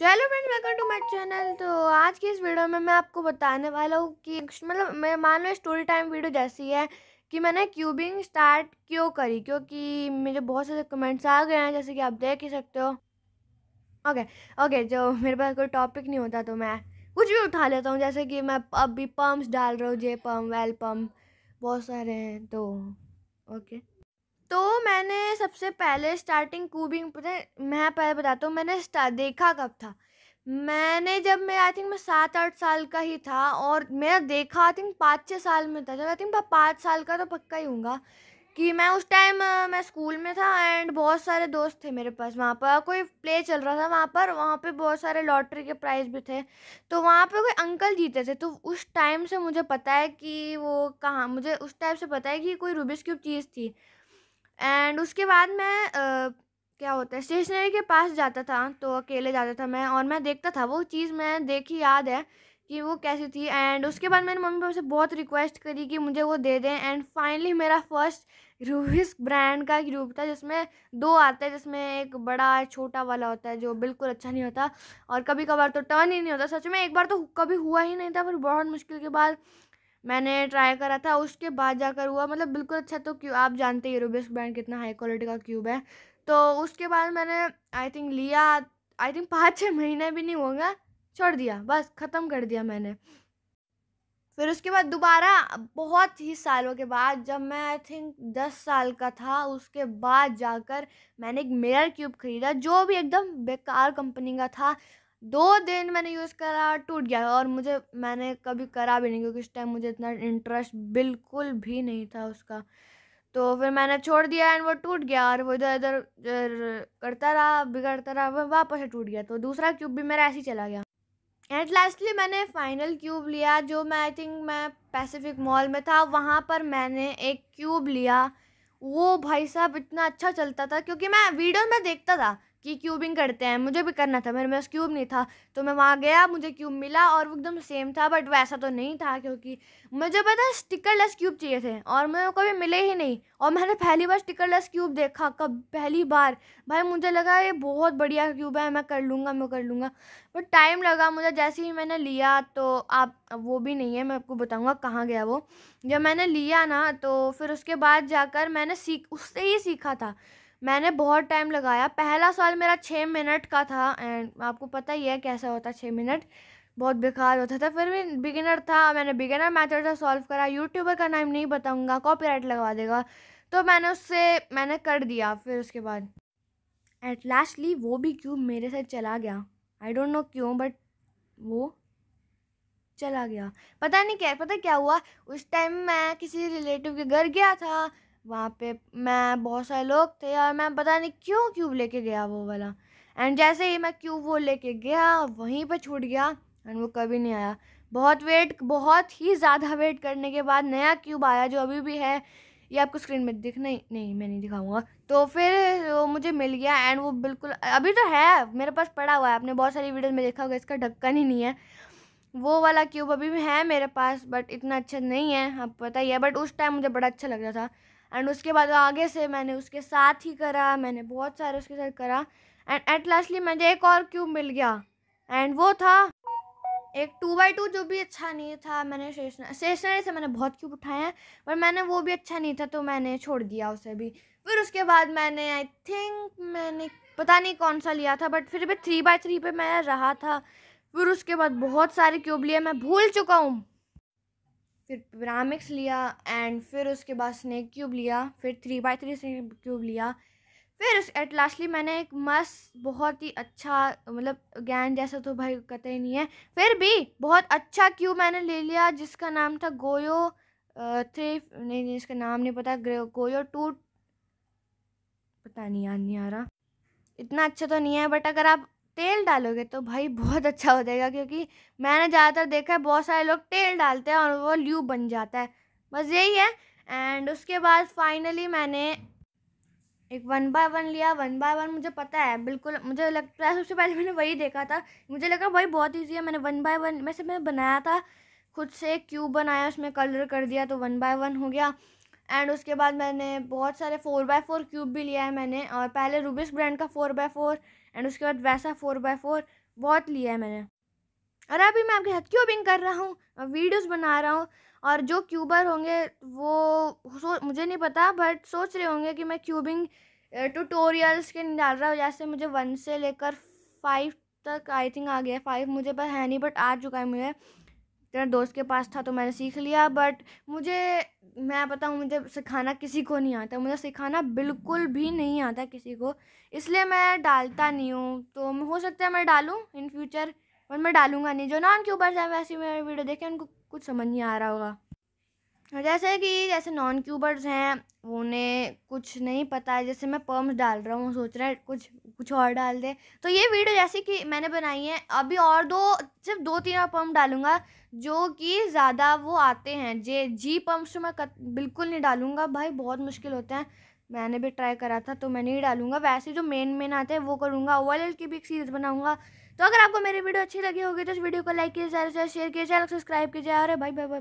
तो hello friends welcome to my channel तो आज की इस वीडियो में मैं आपको बताने वाला हूँ कि मतलब मैं मान लो स्टोरी टाइम वीडियो जैसी है कि मैंने क्यूबिंग स्टार्ट क्यों करी क्योंकि मुझे बहुत सारे कमेंट्स आ गए हैं जैसे कि आप देख ही सकते हो ओके ओके जो मेरे पास कोई टॉपिक नहीं होता तो मैं कुछ भी उठा लेता हूँ जैसे कि मैं अभी पम्प्स डाल रहा हूँ जे पम्प वेल पम्प बहुत सारे हैं तो ओके तो मैंने सबसे पहले स्टार्टिंग कूबिंग मैं पहले बताता हूँ मैंने देखा कब था मैंने जब मैं आई थिंक मैं सात आठ साल का ही था और मैं देखा आई थिंक पाँच छः साल में था जब आई थिंक पाँच साल का तो पक्का ही हूँगा कि मैं उस टाइम मैं स्कूल में था एंड बहुत सारे दोस्त थे मेरे पास वहाँ पर कोई प्ले चल रहा था वहाँ पर वहाँ पे बहुत सारे लॉटरी के प्राइस भी थे तो वहाँ पे कोई अंकल जीते थे तो उस टाइम से मुझे पता है कि वो कहाँ मुझे उस टाइम से पता है कि कोई रूबिस क्यूब चीज़ थी एंड उसके बाद मैं आ, क्या होता है स्टेशनरी के पास जाता था तो अकेले जाता था मैं और मैं देखता था वो चीज़ मैं देखी याद है कि वो कैसी थी एंड उसके बाद मैंने मम्मी पापा से बहुत रिक्वेस्ट करी कि मुझे वो दे दें एंड फाइनली मेरा फर्स्ट रूबिस ब्रांड का ग्रुप था जिसमें दो आते हैं जिसमें एक बड़ा छोटा वाला होता है जो बिल्कुल अच्छा नहीं होता और कभी कभार तो टर्न ही नहीं होता सच में एक बार तो कभी हुआ ही नहीं था पर बहुत मुश्किल के बाद मैंने ट्राई करा था उसके बाद जाकर हुआ मतलब बिल्कुल अच्छा तो क्यों आप जानते हैं रूबिक्स ब्रांड कितना हाई क्वालिटी का क्यूब है तो उसके बाद मैंने आई थिंक लिया आई थिंक पाँच छः महीने भी नहीं होगा छोड़ दिया बस ख़त्म कर दिया मैंने फिर उसके बाद दोबारा बहुत ही सालों के बाद जब मैं आई थिंक दस साल का था उसके बाद जाकर मैंने एक मिरर क्यूब खरीदा जो भी एकदम बेकार कंपनी का था दो दिन मैंने यूज़ करा टूट गया और मुझे मैंने कभी करा भी नहीं क्योंकि उस टाइम मुझे इतना इंटरेस्ट बिल्कुल भी नहीं था उसका तो फिर मैंने छोड़ दिया एंड वो टूट गया और वो इधर इधर करता रहा बिगड़ता रहा वह वापस टूट गया तो दूसरा क्यूब भी मेरा ऐसे ही चला गया एंड लास्टली मैंने फाइनल क्यूब लिया जो मैं आई थिंक मैं पैसिफिक मॉल में था वहाँ पर मैंने एक क्यूब लिया वो भाई साहब इतना अच्छा चलता था क्योंकि मैं वीडियो में देखता था कि क्यूबिंग करते हैं मुझे भी करना था मेरे पास क्यूब नहीं था तो मैं वहाँ गया मुझे क्यूब मिला और वो एकदम सेम था बट वैसा तो नहीं था क्योंकि मुझे पता स्टिकर लेस क्यूब चाहिए थे और मुझे कभी मिले ही नहीं और मैंने पहली बार स्टिकर लेस क्यूब देखा कब पहली बार भाई मुझे लगा ये बहुत बढ़िया क्यूब है मैं कर लूँगा मैं कर लूँगा बट टाइम लगा मुझे जैसे ही मैंने लिया तो आप वो भी नहीं है मैं आपको बताऊँगा कहाँ गया वो जब मैंने लिया ना तो फिर उसके बाद जाकर मैंने सीख उससे ही सीखा था मैंने बहुत टाइम लगाया पहला साल मेरा छः मिनट का था एंड आपको पता ही है कैसा होता छः मिनट बहुत बेकार होता था फिर भी बिगिनर था मैंने बिगिनर मैथड से सॉल्व करा यूट्यूबर का नाम नहीं बताऊंगा कॉपीराइट लगवा देगा तो मैंने उससे मैंने कर दिया फिर उसके बाद एट लास्टली वो भी क्यूब मेरे से चला गया आई डोंट नो क्यों बट वो चला गया पता नहीं क्या पता क्या हुआ उस टाइम मैं किसी रिलेटिव के घर गया था वहाँ पे मैं बहुत सारे लोग थे और मैं पता नहीं क्यों क्यूब लेके गया वो वाला एंड जैसे ही मैं क्यूब वो लेके गया वहीं पे छूट गया एंड वो कभी नहीं आया बहुत वेट बहुत ही ज़्यादा वेट करने के बाद नया क्यूब आया जो अभी भी है ये आपको स्क्रीन में दिख नहीं नहीं मैं नहीं दिखाऊंगा तो फिर वो मुझे मिल गया एंड वो बिल्कुल अभी तो है मेरे पास पड़ा हुआ है आपने बहुत सारी वीडियोस में देखा होगा इसका ढक्कन ही नहीं है वो वाला क्यूब अभी भी है मेरे पास बट इतना अच्छा नहीं है आप पता ही है बट उस टाइम मुझे बड़ा अच्छा लग रहा था एंड उसके बाद आगे से मैंने उसके साथ ही करा मैंने बहुत सारे उसके साथ करा एंड एट लास्टली मुझे एक और क्यूब मिल गया एंड वो था एक टू बाई टू जो भी अच्छा नहीं था मैंने स्टेशनरी से मैंने बहुत क्यूब उठाए हैं पर मैंने वो भी अच्छा नहीं था तो मैंने छोड़ दिया उसे भी फिर उसके बाद मैंने आई थिंक मैंने पता नहीं कौन सा लिया था बट फिर भी थ्री बाई थ्री पर मैं रहा था फिर उसके बाद बहुत सारे क्यूब लिए मैं भूल चुका हूँ फिर पिरामिक्स लिया एंड फिर उसके बाद स्नैक क्यूब लिया फिर three by three snake cube लिया फिर उस एट लास्टली मैंने एक मस्त बहुत ही अच्छा मतलब ज्ञान जैसा तो भाई कहते ही नहीं है फिर भी बहुत अच्छा क्यूब मैंने ले लिया जिसका नाम था गोयो थ्री नहीं नहीं इसका नाम नहीं पता गोयो टू पता नहीं याद नहीं आ रहा इतना अच्छा तो नहीं है बट अगर आप तेल डालोगे तो भाई बहुत अच्छा हो जाएगा क्योंकि मैंने ज़्यादातर देखा है बहुत सारे लोग तेल डालते हैं और वो ल्यू बन जाता है बस यही है एंड उसके बाद फाइनली मैंने एक वन बाय वन लिया वन बाय वन मुझे पता है बिल्कुल मुझे लगता है सबसे पहले मैंने वही देखा था मुझे लगा भाई बहुत ईजी है मैंने वन बाय वन वैसे मैंने बनाया था खुद से क्यूब बनाया उसमें कलर कर दिया तो वन बाय वन हो गया एंड उसके बाद मैंने बहुत सारे फ़ोर बाय फ़ोर क्यूब भी लिया है मैंने और पहले रूबिस ब्रांड का फ़ोर बाय फ़ोर एंड उसके बाद वैसा फ़ोर बाय फ़ोर बहुत लिया है मैंने और अभी मैं आपके साथ क्यूबिंग कर रहा हूँ वीडियोस बना रहा हूँ और जो क्यूबर होंगे वो सो मुझे नहीं पता बट सोच रहे होंगे कि मैं क्यूबिंग टूटोरियल्स के डाल रहा हूँ जैसे मुझे वन से लेकर फाइव तक आई थिंक आ गया फाइव मुझे पर है नहीं बट आ चुका है मुझे तेरे दोस्त के पास था तो मैंने सीख लिया बट मुझे मैं बताऊँ मुझे सिखाना किसी को नहीं आता मुझे सिखाना बिल्कुल भी नहीं आता किसी को इसलिए मैं डालता नहीं हूँ तो हो सकता है मैं डालूँ इन फ्यूचर पर मैं डालूंगा नहीं जो नॉन क्यूबर्स हैं वैसे मेरे वीडियो देखें उनको कुछ समझ नहीं आ रहा होगा जैसे कि जैसे नॉन क्यूबर्स हैं उन्हें कुछ नहीं पता है जैसे मैं पर्म्स डाल रहा हूँ सोच रहा है कुछ कुछ और डाल दे तो ये वीडियो जैसे कि मैंने बनाई है अभी और दो सिर्फ दो तीन और पम्प डालूंगा जो कि ज़्यादा वो आते हैं जे जी पर्म्स तो मैं कत, बिल्कुल नहीं डालूंगा भाई बहुत मुश्किल होते हैं मैंने भी ट्राई करा था तो मैं नहीं डालूंगा वैसे जो मेन मेन आते हैं वो करूँगा ओ की भी एक सीरीज़ बनाऊँगा तो अगर आपको मेरी वीडियो अच्छी लगी होगी तो इस वीडियो को लाइक कीजिए ज़्यादा से ज़्यादा शेयर कीजिए सब्सक्राइब कीजिए अरे भाई भाई